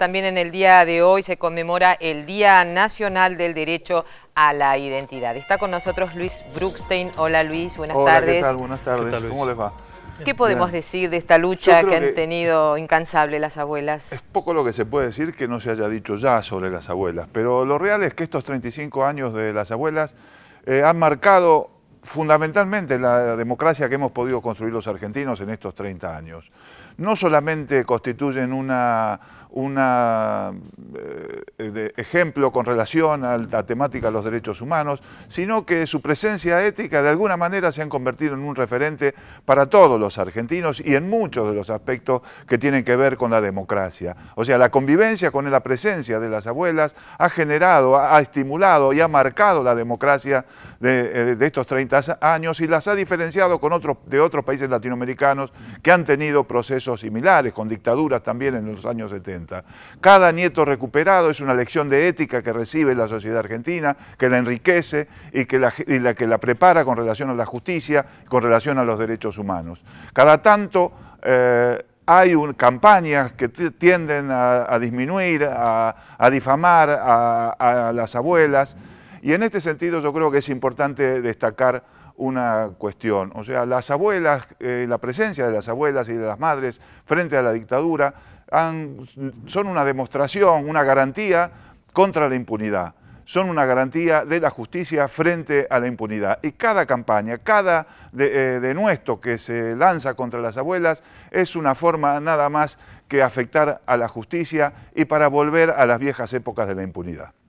También en el día de hoy se conmemora el Día Nacional del Derecho a la Identidad. Está con nosotros Luis Brookstein. Hola Luis, buenas tardes. ¿qué tal? Buenas tardes. ¿Cómo les va? ¿Qué podemos decir de esta lucha que han tenido incansable las abuelas? Es poco lo que se puede decir que no se haya dicho ya sobre las abuelas, pero lo real es que estos 35 años de las abuelas eh, han marcado fundamentalmente la democracia que hemos podido construir los argentinos en estos 30 años no solamente constituyen un eh, ejemplo con relación a la temática de los derechos humanos, sino que su presencia ética de alguna manera se han convertido en un referente para todos los argentinos y en muchos de los aspectos que tienen que ver con la democracia. O sea, la convivencia con la presencia de las abuelas ha generado, ha estimulado y ha marcado la democracia de, eh, estos 30 años y las ha diferenciado con de otros países latinoamericanos que han tenido procesos similares, con dictaduras también en los años 70. Cada nieto recuperado es una lección de ética que recibe la sociedad argentina, que la enriquece y que la, que la prepara con relación a la justicia, con relación a los derechos humanos. Cada tanto... Eh, hay campañas que tienden a, disminuir, a, difamar a, las abuelas. Y en este sentido yo creo que es importante destacar una cuestión. O sea, las abuelas, eh, la presencia de las abuelas y de las madres frente a la dictadura son una demostración, una garantía contra la impunidad. Son una garantía de la justicia frente a la impunidad. Y cada campaña, cada de, eh, que se lanza contra las abuelas es una forma nada más que afectar a la justicia y para volver a las viejas épocas de la impunidad.